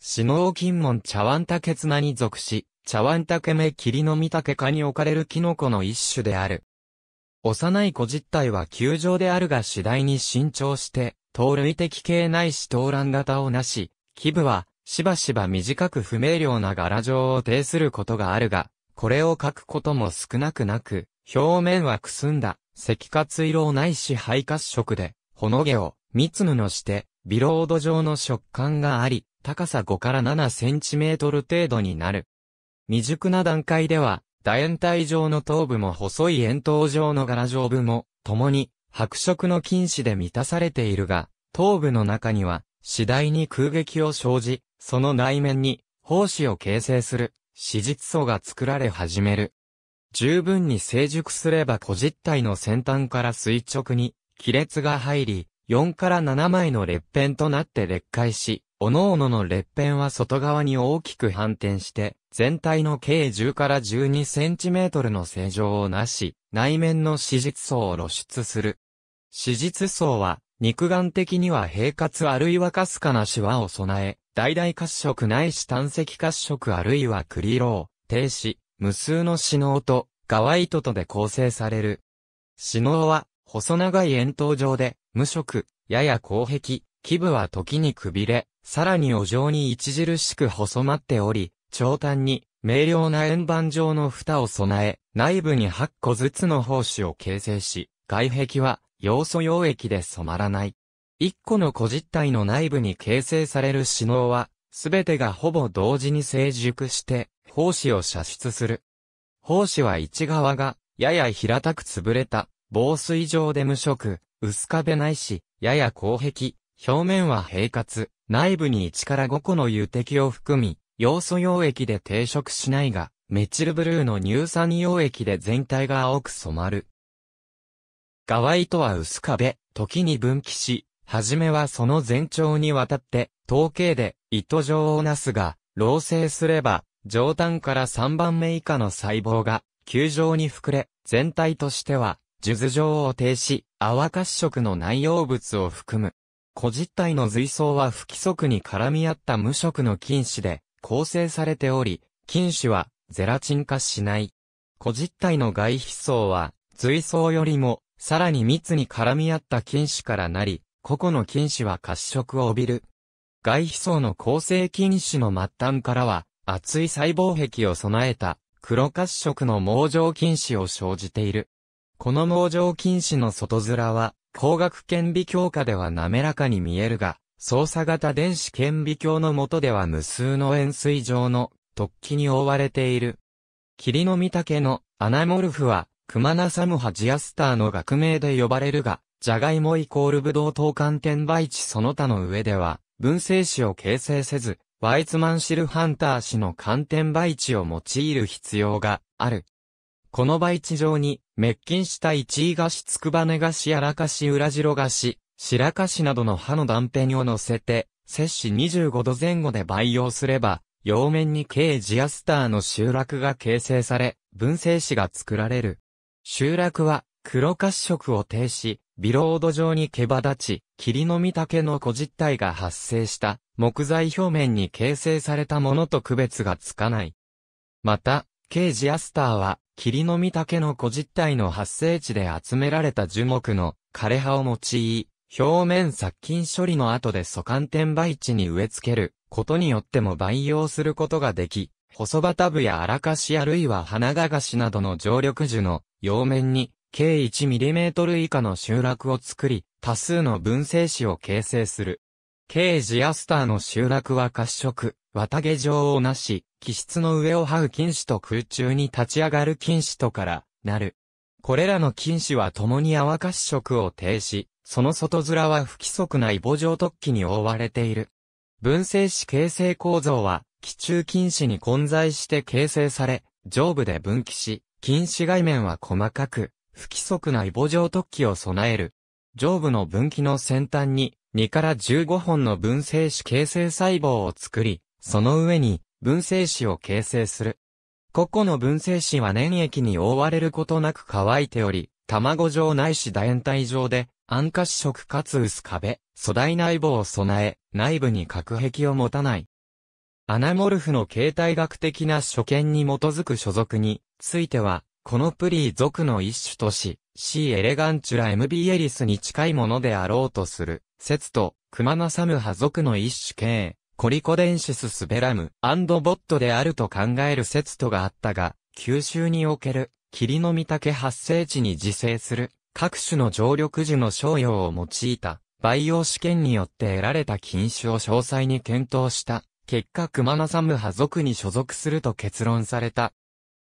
死亡金門茶碗竹綱に属し、茶碗竹目霧の御竹科に置かれるキノコの一種である。幼い子実体は球状であるが次第に伸長して、糖類的系ないし糖卵型をなし、基部は、しばしば短く不明瞭な柄状を呈することがあるが、これを書くことも少なくなく、表面はくすんだ、赤活色ないし肺褐色で、ほの毛を、蜜布のして、ビロード状の食感があり、高さ5から7センチメートル程度になる。未熟な段階では、楕円体状の頭部も細い円筒状の柄状部も、共に白色の菌糸で満たされているが、頭部の中には次第に空撃を生じ、その内面に胞子を形成する脂実素が作られ始める。十分に成熟すれば小実体の先端から垂直に亀裂が入り、4から7枚の裂片となって裂解し、各々の裂片は外側に大きく反転して、全体の計10から12センチメートルの正常をなし、内面の脂質層を露出する。脂質層は、肉眼的には平滑あるいはかすかなシワを備え、大々褐色ないし単石褐色あるいは栗色ー、停止、無数の死脳と、側糸とで構成される。死脳は、細長い円筒状で、無色、やや硬壁、基部は時にくびれ、さらにお上に著しく細まっており、長短に明瞭な円盤状の蓋を備え、内部に8個ずつの胞子を形成し、外壁は要素溶液で染まらない。1個の小実体の内部に形成される死脳は、すべてがほぼ同時に成熟して、胞子を射出する。胞子は一側が、やや平たく潰れた、防水状で無色、薄壁ないし、やや硬壁、表面は平滑、内部に1から5個の油滴を含み、要素溶液で定色しないが、メチルブルーの乳酸溶液で全体が青く染まる。側糸は薄壁、時に分岐し、はじめはその前兆にわたって、統計で糸状をなすが、老成すれば、上端から3番目以下の細胞が、球状に膨れ、全体としては、樹珠状を呈し、泡褐色の内容物を含む。古実体の随想は不規則に絡み合った無色の菌糸で構成されており、菌糸はゼラチン化しない。古実体の外皮層は随想よりもさらに密に絡み合った菌糸からなり、個々の菌糸は褐色を帯びる。外皮層の構成菌糸の末端からは厚い細胞壁を備えた黒褐色の網状菌糸を生じている。この網状菌糸の外面は光学顕微鏡下では滑らかに見えるが、操作型電子顕微鏡の下では無数の円錐状の突起に覆われている。霧の御岳のアナモルフは、クマナサムハジアスターの学名で呼ばれるが、ジャガイモイコールブドウ等間転売地その他の上では、分生子を形成せず、ワイツマンシルハンター氏の観点倍地を用いる必要がある。この培地上に、滅菌した一位菓子つくばね菓子やらかし裏白菓子、白菓子などの葉の断片を乗せて、摂氏25度前後で培養すれば、両面に軽ジアスターの集落が形成され、分生子が作られる。集落は、黒褐色を呈し、ビロード状に毛羽立ち、霧の見丈の小実体が発生した木材表面に形成されたものと区別がつかない。また、ケージアスターは霧の実タのノ実体の発生地で集められた樹木の枯れ葉を用い、表面殺菌処理の後で素寒天培地に植え付けることによっても培養することができ、細タ部や荒かしあるいは花ががしなどの常緑樹の葉面に計 1mm 以下の集落を作り、多数の分性子を形成する。ケージアスターの集落は褐色、綿毛状をなし、気質の上を這う菌糸と空中に立ち上がる菌糸とから、なる。これらの菌糸は共に泡し色を呈し、その外面は不規則な異母状突起に覆われている。分生子形成構造は、気中菌糸に混在して形成され、上部で分岐し、菌糸外面は細かく、不規則な異母状突起を備える。上部の分岐の先端に、2から15本の分生子形成細胞を作り、その上に、分生子を形成する。個々の分生子は粘液に覆われることなく乾いており、卵状ないし楕円体状で、暗褐子色かつ薄壁、粗大内部を備え、内部に隔壁を持たない。アナモルフの形態学的な所見に基づく所属については、このプリー属の一種とし、C. エレガンチュラ MB エリスに近いものであろうとする、説と、クマナサムハ属の一種系。コリコデンシススベラム、アンドボットであると考える説とがあったが、九州における、霧の御岳発生地に自生する、各種の常緑樹の商用を用いた、培養試験によって得られた禁酒を詳細に検討した、結果クマナサム派族に所属すると結論された。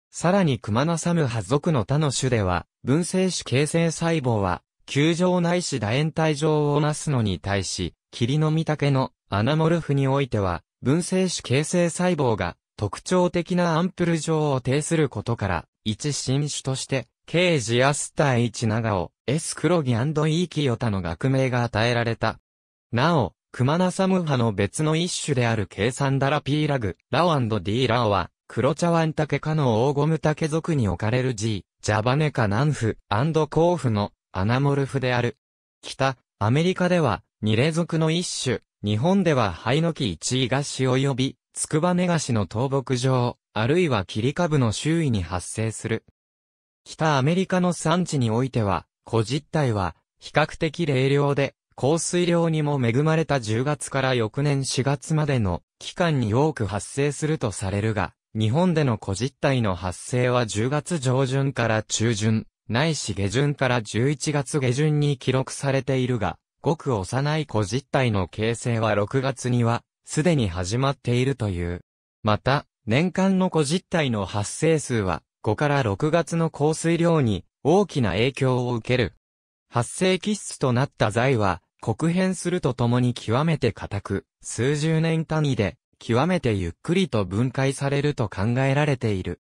さらにクマナサム派族の他の種では、分生種形成細胞は、球状ないし楕円体状をなすのに対し、霧の御岳のアナモルフにおいては、分生種形成細胞が特徴的なアンプル状を呈することから、一新種として、ケージアスター1長尾、S 黒木イーキヨタの学名が与えられた。なお、クマナサムハの別の一種である計算ダラピーラグ、ラオ &D ラオは、黒茶タケ科の大ゴムタケ属に置かれる G、ジャバネカ南フ、アンドコーフのアナモルフである。北、アメリカでは、二例属の一種、日本では灰の木一位菓死及び、つくばねがしの倒木場。あるいは切り株の周囲に発生する。北アメリカの産地においては、古実体は、比較的冷涼で、降水量にも恵まれた10月から翌年4月までの期間に多く発生するとされるが、日本での古実体の発生は10月上旬から中旬、ないし下旬から11月下旬に記録されているが、ごく幼い小実体の形成は6月には、すでに始まっているという。また、年間の小実体の発生数は、5から6月の降水量に大きな影響を受ける。発生気質となった材は、黒変するとともに極めて固く、数十年単位で、極めてゆっくりと分解されると考えられている。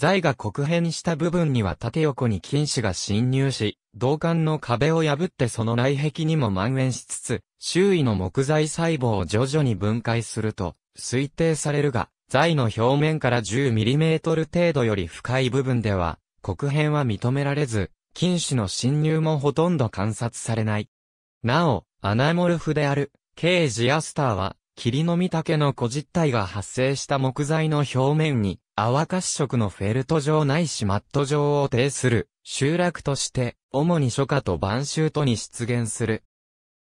材が黒変した部分には縦横に菌糸が侵入し、銅管の壁を破ってその内壁にも蔓延しつつ、周囲の木材細胞を徐々に分解すると推定されるが、材の表面から 10mm 程度より深い部分では、黒変は認められず、菌糸の侵入もほとんど観察されない。なお、アナモルフである、ケージアスターは、霧の御岳の古実体が発生した木材の表面に、泡褐色のフェルト状ないしマット状を呈する、集落として、主に初夏と晩秋とに出現する。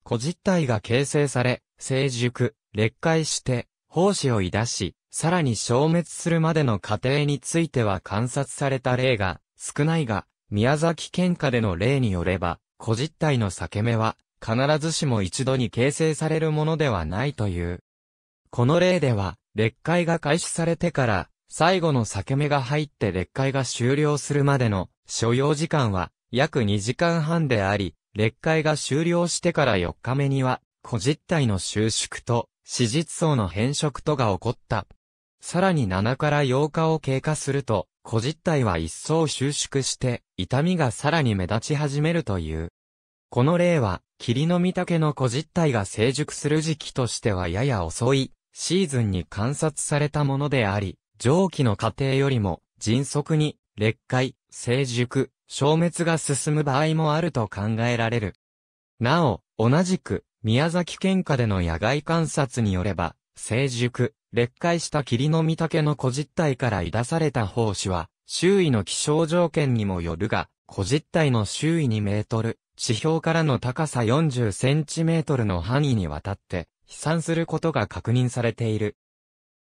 古実体が形成され、成熟、劣化して、胞子を出し、さらに消滅するまでの過程については観察された例が少ないが、宮崎県下での例によれば、古実体の裂け目は、必ずしも一度に形成されるものではないという。この例では、裂解が開始されてから、最後の裂け目が入って裂解が終了するまでの所要時間は約2時間半であり、裂解が終了してから4日目には、個実体の収縮と、死実層の変色とが起こった。さらに7から8日を経過すると、個実体は一層収縮して、痛みがさらに目立ち始めるという。この例は、霧の御岳の個実体が成熟する時期としてはやや遅いシーズンに観察されたものであり、蒸気の過程よりも迅速に劣化、成熟、消滅が進む場合もあると考えられる。なお、同じく、宮崎県下での野外観察によれば、成熟、劣化した霧の御岳の古実体から出された胞子は、周囲の気象条件にもよるが、古実体の周囲2メートル、地表からの高さ40センチメートルの範囲にわたって、飛散することが確認されている。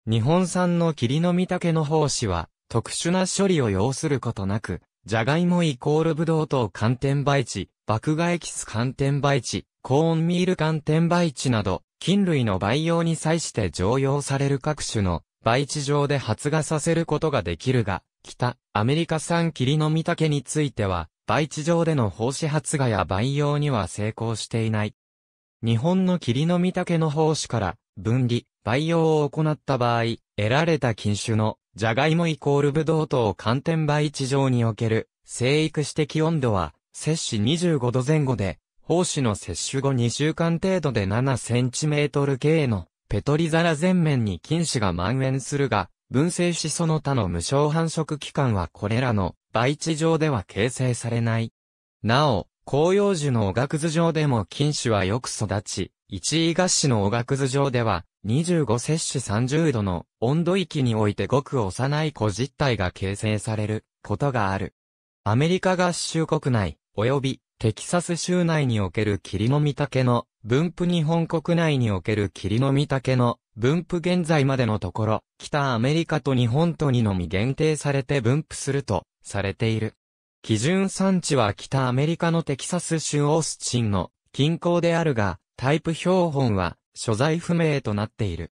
日本産の霧の御茸の胞子は、特殊な処理を要することなく、ジャガイモイコールブドウ糖寒天培地、爆芽エキス寒天培地、コーンミール寒天培地など、菌類の培養に際して常用される各種の培地上で発芽させることができるが、北、アメリカ産霧の御茸については、培地上での胞子発芽や培養には成功していない。日本の霧の御岳の胞子から分離、培養を行った場合、得られた菌種のジャガイモイコールブドウ等寒天培地上における生育指摘温度は摂氏25度前後で、胞子の摂取後2週間程度で7センチメートル径のペトリ皿全面に菌糸が蔓延するが、分性しその他の無償繁殖期間はこれらの培地上では形成されない。なお、紅葉樹のおがくず上でも菌種はよく育ち、一位合種のおがくず上では、25摂取30度の温度域においてごく幼い個実体が形成されることがある。アメリカ合衆国内、及びテキサス州内における霧の見丈の分布日本国内における霧の見丈の分布現在までのところ、北アメリカと日本とにのみ限定されて分布するとされている。基準産地は北アメリカのテキサス州オースチンの近郊であるが、タイプ標本は所在不明となっている。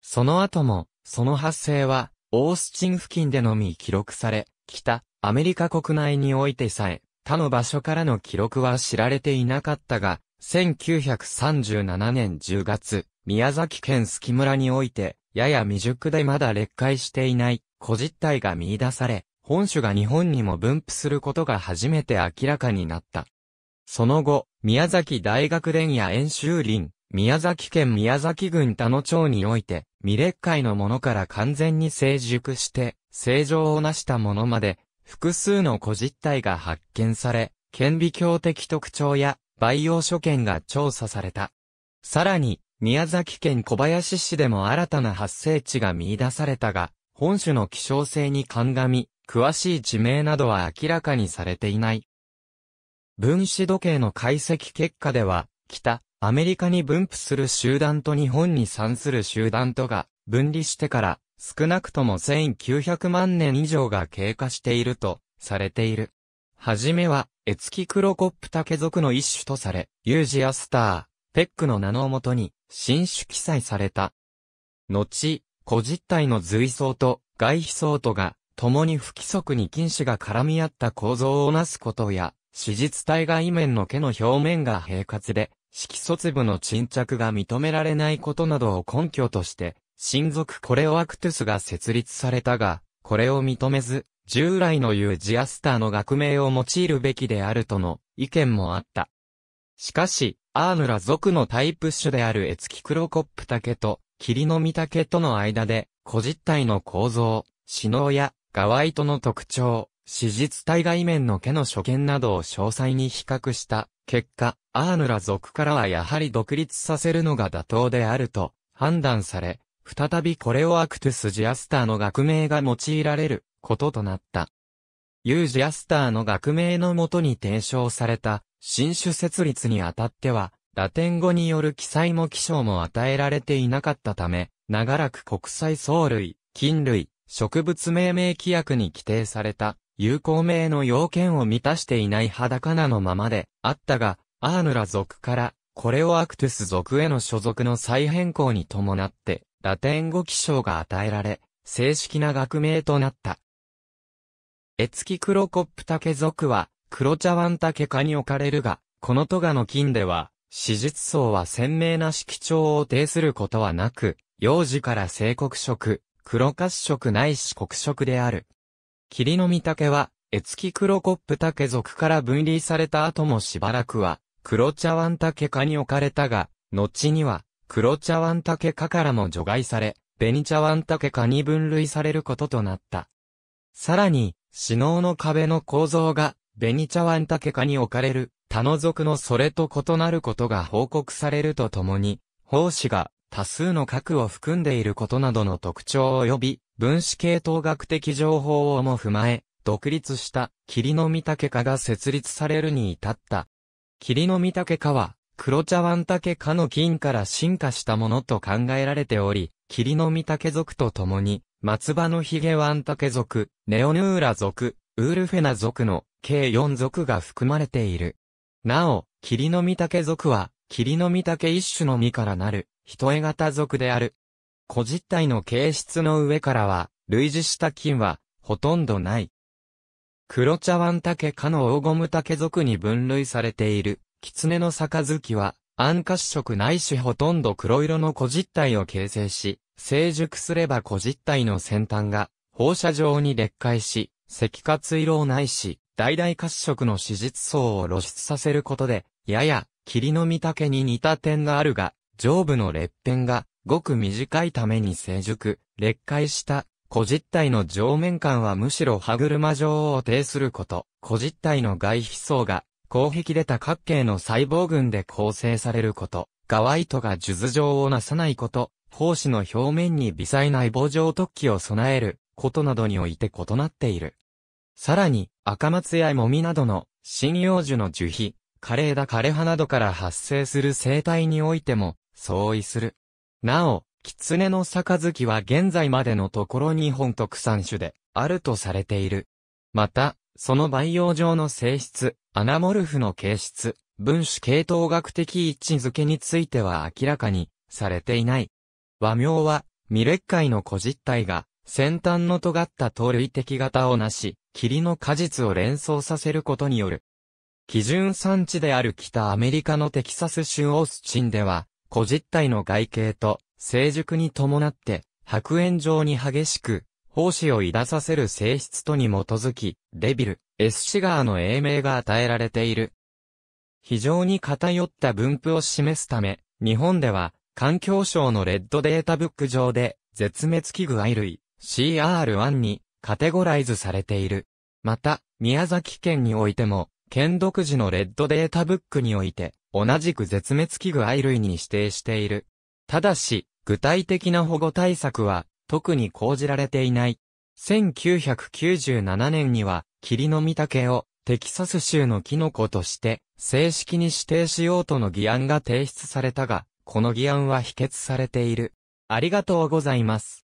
その後も、その発生は、オースチン付近でのみ記録され、北、アメリカ国内においてさえ、他の場所からの記録は知られていなかったが、1937年10月、宮崎県スキ村において、やや未熟でまだ劣化していない、古実体が見出され、本種が日本にも分布することが初めて明らかになった。その後、宮崎大学連や演習林、宮崎県宮崎郡田野町において、未列界のものから完全に成熟して、正常を成したものまで、複数の個実体が発見され、顕微鏡的特徴や培養所見が調査された。さらに、宮崎県小林市でも新たな発生地が見出されたが、本種の希少性に鑑み、詳しい地名などは明らかにされていない。分子時計の解析結果では、北、アメリカに分布する集団と日本に産する集団とが分離してから少なくとも1900万年以上が経過しているとされている。はじめは、エツキクロコップタケ属の一種とされ、ユージアスター、ペックの名のもとに、新種記載された。後、古実体の随層と外皮層とが共に不規則に菌糸が絡み合った構造をなすことや、子実体外面の毛の表面が平滑で、色素粒の沈着が認められないことなどを根拠として、親族コレオアクトゥスが設立されたが、これを認めず、従来の言うジアスターの学名を用いるべきであるとの意見もあった。しかし、アーヌラ族のタイプ種であるエツキクロコップタケと、キリノミタケとの間で、個実体の構造、死脳やガワイトの特徴、史実体外面の毛の所見などを詳細に比較した結果、アーヌラ族からはやはり独立させるのが妥当であると判断され、再びこれをアクトゥス・ジアスターの学名が用いられることとなった。ユージアスターの学名のもとに提唱された新種設立にあたっては、ラテン語による記載も記章も与えられていなかったため、長らく国際藻類、菌類、植物命名規約に規定された、有効名の要件を満たしていない裸なのままで、あったが、アーヌラ族から、これをアクトゥス族への所属の再変更に伴って、ラテン語記章が与えられ、正式な学名となった。エツキクロコップタケ族は、黒茶碗ケ科に置かれるが、このトガの金では、史実層は鮮明な色調を呈することはなく、幼児から性国色、黒褐色ないし黒色である。霧の御竹は、絵付き黒コップ竹属から分離された後もしばらくは、黒茶碗竹科に置かれたが、後には、黒茶碗竹科からも除外され、紅茶碗竹科に分類されることとなった。さらに、死能の壁の構造が、紅茶碗竹科に置かれる、他の属のそれと異なることが報告されるとともに、胞子が多数の核を含んでいることなどの特徴及び、分子系統学的情報をも踏まえ、独立した霧の御岳科が設立されるに至った。霧の御岳科は、黒茶タケ科の菌から進化したものと考えられており、霧の御岳族と共に、松葉のヒゲワンタケ族、ネオヌーラ族、ウールフェナ族の計4族が含まれている。なお、霧の御岳族は、霧の御岳一種の実からなる人絵型属である。古実体の形質の上からは、類似した菌は、ほとんどない。黒茶碗竹科の大ゴム竹属に分類されている、狐の杯は、暗褐色ないしほとんど黒色の古実体を形成し、成熟すれば古実体の先端が放射状に裂化し、赤褐色ないし、大々褐色の脂質層を露出させることで、やや霧の見丈に似た点があるが、上部の裂片がごく短いために成熟、裂解した小実体の上面間はむしろ歯車状を呈すること、小実体の外皮層が鉱壁出た角形の細胞群で構成されること、側糸が数状をなさないこと、胞子の表面に微細な棒状突起を備えることなどにおいて異なっている。さらに、赤松やもみなどの針葉樹の樹皮、枯れ枝枯れ葉などから発生する生態においても、相違する。なお、狐の杯は現在までのところ日本特産種であるとされている。また、その培養上の性質、アナモルフの形質、分子系統学的位置づけについては明らかにされていない。和名は、未裂解の古実体が、先端の尖った糖類的型をなし、霧の果実を連想させることによる。基準産地である北アメリカのテキサス州オースチンでは、古実体の外形と成熟に伴って白煙状に激しく胞子を抱させる性質とに基づき、デビル、エスシガーの英名が与えられている。非常に偏った分布を示すため、日本では、環境省のレッドデータブック上で、絶滅危惧愛類、CR1 に、カテゴライズされている。また、宮崎県においても、県独自のレッドデータブックにおいて、同じく絶滅危惧愛類に指定している。ただし、具体的な保護対策は特に講じられていない。1997年には、霧の御岳をテキサス州のキノコとして正式に指定しようとの議案が提出されたが、この議案は否決されている。ありがとうございます。